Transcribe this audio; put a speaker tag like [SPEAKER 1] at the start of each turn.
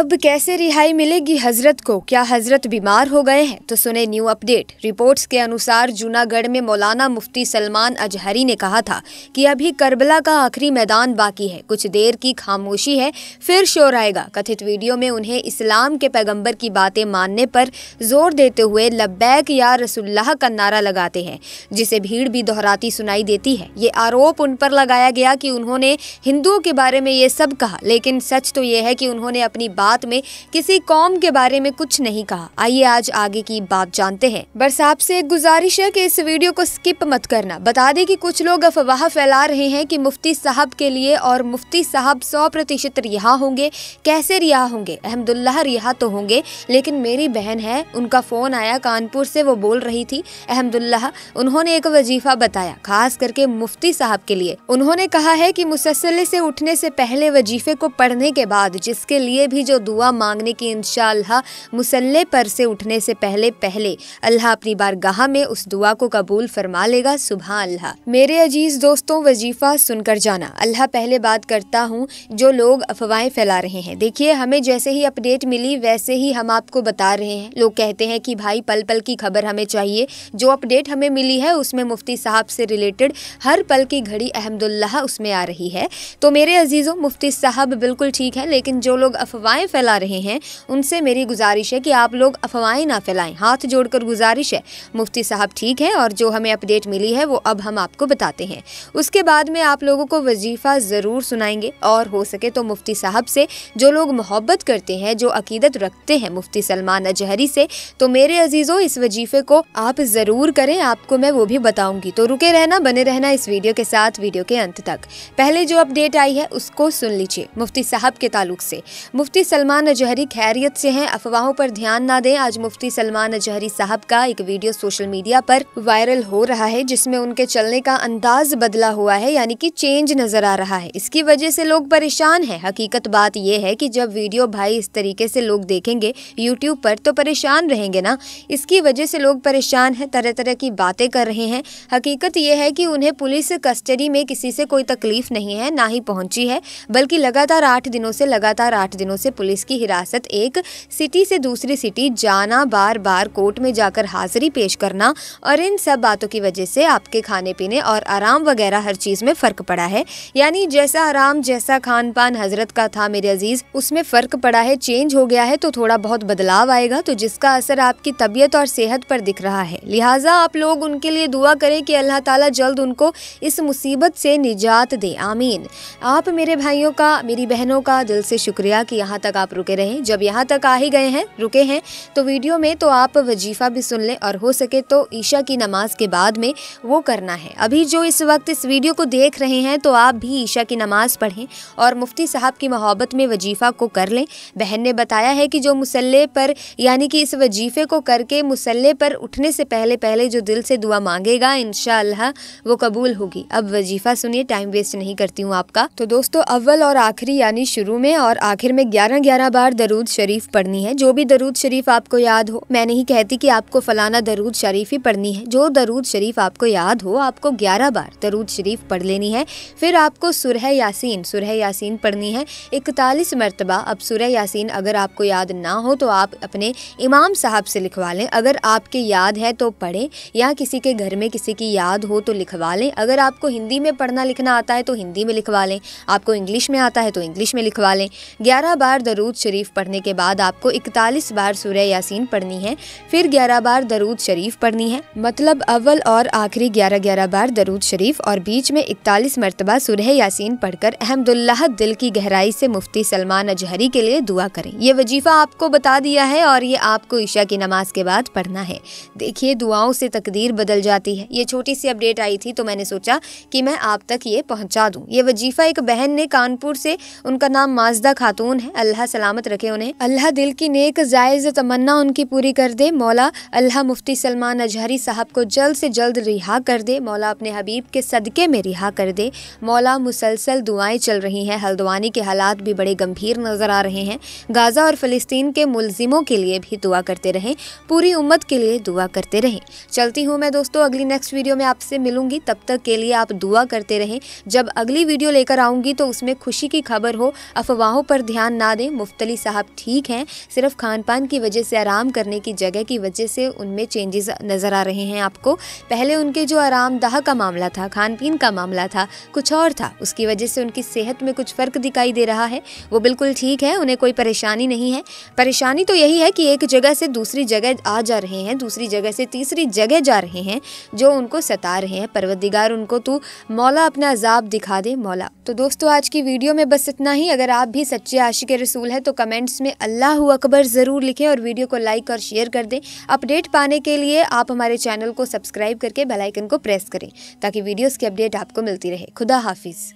[SPEAKER 1] अब कैसे रिहाई मिलेगी हजरत को क्या हजरत बीमार हो गए हैं तो सुने न्यू अपडेट रिपोर्ट्स के अनुसार जूनागढ़ में मौलाना मुफ्ती सलमान अजहरी ने कहा था कि अभी करबला का आखिरी मैदान बाकी है कुछ देर की खामोशी है फिर शोर आएगा कथित वीडियो में उन्हें इस्लाम के पैगंबर की बातें मानने पर जोर देते हुए लब्बैक या रसुल्लाह का नारा लगाते हैं जिसे भीड़ भी दोहराती सुनाई देती है ये आरोप उन पर लगाया गया कि उन्होंने हिंदुओं के बारे में ये सब कहा लेकिन सच तो ये है कि उन्होंने अपनी बात बात में किसी कौम के बारे में कुछ नहीं कहा आइए आज आगे की बात जानते हैं बस से एक गुजारिश है कि इस वीडियो को स्किप मत करना बता दें कि कुछ लोग अफवाह फैला रहे हैं कि मुफ्ती साहब के लिए और मुफ्ती साहब सौ प्रतिशत रिहा होंगे कैसे रिहा होंगे अहमदुल्ला रिहा तो होंगे लेकिन मेरी बहन है उनका फ़ोन आया कानपुर से वो बोल रही थी अहमदुल्ला उन्होंने एक वजीफा बताया खास करके मुफ्ती साहब के लिए उन्होंने कहा है की मुसलसले से उठने से पहले वजीफे को पढ़ने के बाद जिसके लिए भी जो दुआ मांगने की इन मुसल्ले पर से उठने से पहले पहले अल्लाह अपनी बारगाह में उस दुआ को कबूल फरमा लेगा सुबह अल्लाह मेरे अजीज दोस्तों वजीफ़ा सुनकर जाना अल्लाह पहले बात करता हूँ जो लोग अफवाहें फैला रहे हैं देखिए हमें जैसे ही अपडेट मिली वैसे ही हम आपको बता रहे हैं लोग कहते हैं कि भाई पल पल की खबर हमें चाहिए जो अपडेट हमें मिली है उसमें मुफ्ती साहब से रिलेटेड हर पल की घड़ी अहमदुल्ला उसमें आ रही है तो मेरे अजीज़ों मुफ्ती साहब बिल्कुल ठीक है लेकिन जो लोग अफवाहें फैला रहे हैं उनसे मेरी गुजारिश है कि आप लोग अफवाहें ना फैलाएं हाथ जोड़कर गुजारिश है मुफ्ती साहब ठीक है और जो हमें अपडेट मिली है वो अब हम आपको बताते हैं उसके बाद में आप लोगों को वजीफ़ा ज़रूर सुनाएंगे और हो सके तो मुफ्ती साहब से जो लोग मोहब्बत करते हैं जो अकीदत रखते हैं मुफ्ती सलमान अजहरी से तो मेरे अजीज़ों इस वजीफ़े को आप ज़रूर करें आपको मैं वो भी बताऊंगी तो रुके रहना बने रहना इस वीडियो के साथ वीडियो के अंत तक पहले जो अपडेट आई है उसको सुन लीजिए मुफ्ती साहब के ताल्लुक से मुफ्ती सलमान अजहरी खैरियत से हैं अफवाहों पर ध्यान ना दें आज मुफ्ती सलमान अजहरी साहब का एक वीडियो सोशल मीडिया पर वायरल हो रहा है जिसमें उनके चलने का अंदाज बदला हुआ है यानी कि चेंज नजर आ रहा है इसकी वजह से लोग परेशान हैं हकीकत बात यह है कि जब वीडियो भाई इस तरीके से लोग देखेंगे यूट्यूब पर तो परेशान रहेंगे ना इसकी वजह से लोग परेशान है तरह तरह की बातें कर रहे हैं हकीकत यह है कि उन्हें पुलिस कस्टडी में किसी से कोई तकलीफ नहीं है ना ही पहुंची है बल्कि लगातार आठ दिनों से लगातार आठ दिनों से पुलिस की हिरासत एक सिटी से दूसरी सिटी जाना बार बार कोर्ट में जाकर हाजिरी पेश करना और इन सब बातों की वजह से आपके खाने पीने और आराम वगैरह हर चीज़ में फ़र्क पड़ा है यानी जैसा आराम जैसा खान पान हजरत का था मेरे अजीज़ उसमें फ़र्क पड़ा है चेंज हो गया है तो थोड़ा बहुत बदलाव आएगा तो जिसका असर आपकी तबीयत और सेहत पर दिख रहा है लिहाजा आप लोग उनके लिए दुआ करें कि अल्लाह ताला जल्द उनको इस मुसीबत से निजात दे आमीन आप मेरे भाइयों का मेरी बहनों का दिल से शुक्रिया कि यहाँ तक तक आप रुके रहें जब यहाँ तक आ ही गए हैं रुके हैं तो वीडियो में तो आप वजीफ़ा भी सुन लें और हो सके तो ईशा की नमाज के बाद में वो करना है अभी जो इस वक्त इस वीडियो को देख रहे हैं तो आप भी ईशा की नमाज पढ़ें और मुफ्ती साहब की मोहब्बत में वजीफ़ा को कर लें बहन ने बताया है कि जो मुसल्ले पर यानी कि इस वजीफ़े को करके मुसल्ले पर उठने से पहले पहले जो दिल से दुआ मांगेगा इन वो कबूल होगी अब वजीफ़ा सुनिए टाइम वेस्ट नहीं करती हूँ आपका तो दोस्तों अव्वल और आखिरी यानी शुरू में और आखिर में ग्यारह ग्यारह बार दरूद शरीफ पढ़नी है जो भी दरूद शरीफ आपको याद हो मैं नहीं कहती कि आपको फलाना दरूद शरीफ ही पढ़नी है जो दरूद शरीफ आपको याद हो आपको ग्यारह बार दरूद शरीफ पढ़ लेनी है फिर आपको सुरह यासीन सुरह यासीन पढ़नी है इकतालीस मरतबा अब सुरह यासीन अगर आपको याद ना हो तो आप अपने इमाम साहब से लिखवा लें अगर आपके याद है तो पढ़ें या किसी के घर में किसी की याद हो तो लिखवा लें अगर आपको हिंदी में पढ़ना लिखना आता है तो हिंदी में लिखवा लें आपको इंग्लिश में आता है तो इंग्लिश में लिखवा लें ग्यारह बार दरूद शरीफ पढ़ने के बाद आपको इकतालीस बार सूर्य यासीन पढ़नी है फिर ग्यारह बार दरूद शरीफ पढ़नी है मतलब अव्वल और आखिरी ग्यारह ग्यारह बार दरूद शरीफ और बीच में इकतालीस मरतबा सूर्य यासीन पढ़कर अहमदुल्लाह दिल की गहराई से मुफ्ती सलमान अजहरी के लिए दुआ करें ये वजीफ़ा आपको बता दिया है और ये आपको ईशा की नमाज के बाद पढ़ना है देखिए दुआओं से तकदीर बदल जाती है ये छोटी सी अपडेट आई थी तो मैंने सोचा कि मैं आप तक ये पहुँचा दूँ ये वजीफ़ा एक बहन ने कानपुर से उनका नाम माजदा खातून है अल्लाह अल्लाह सलामत रखे उन्हें अल्लाह दिल की नेक जायज़ तमन्ना उनकी पूरी कर दे मौला अल्लाह मुफ्ती सलमान अजहरी साहब को जल्द से जल्द रिहा कर दे मौला अपने हबीब के सदक़े में रिहा कर दे मौला मुसलसल दुआएं चल रही हैं हल्द्वानी के हालात भी बड़े गंभीर नज़र आ रहे हैं गाज़ा और फ़लस्तीन के मुलजिमों के लिए भी दुआ करते रहें पूरी उम्मत के लिए दुआ करते रहें चलती हूँ मैं दोस्तों अगली नेक्स्ट वीडियो में आपसे मिलूंगी तब तक के लिए आप दुआ करते रहें जब अगली वीडियो लेकर आऊंगी तो उसमें खुशी की खबर हो अफवाहों पर ध्यान ना दें मुफ्तली साहब ठीक हैं सिर्फ खान पान की वजह से आराम करने की जगह की वजह से उनमें चेंजेस नज़र आ रहे हैं आपको पहले उनके जो आरामदाह का मामला था खान पीन का मामला था कुछ और था उसकी वजह से उनकी सेहत में कुछ फ़र्क दिखाई दे रहा है वो बिल्कुल ठीक है उन्हें कोई परेशानी नहीं है परेशानी तो यही है कि एक जगह से दूसरी जगह आ जा रहे हैं दूसरी जगह से तीसरी जगह जा रहे हैं जो उनको सता रहे हैं परवदिगार उनको तू मौला अपना अजाब दिखा दे मौला तो दोस्तों आज की वीडियो में बस इतना ही अगर आप भी सच्चे आशिक रसूल रसूल है तो कमेंट्स में अल्लाह अकबर ज़रूर लिखें और वीडियो को लाइक और शेयर कर दें अपडेट पाने के लिए आप हमारे चैनल को सब्सक्राइब करके बेलाइकन को प्रेस करें ताकि वीडियोज़ की अपडेट आपको मिलती रहे खुदा हाफिज़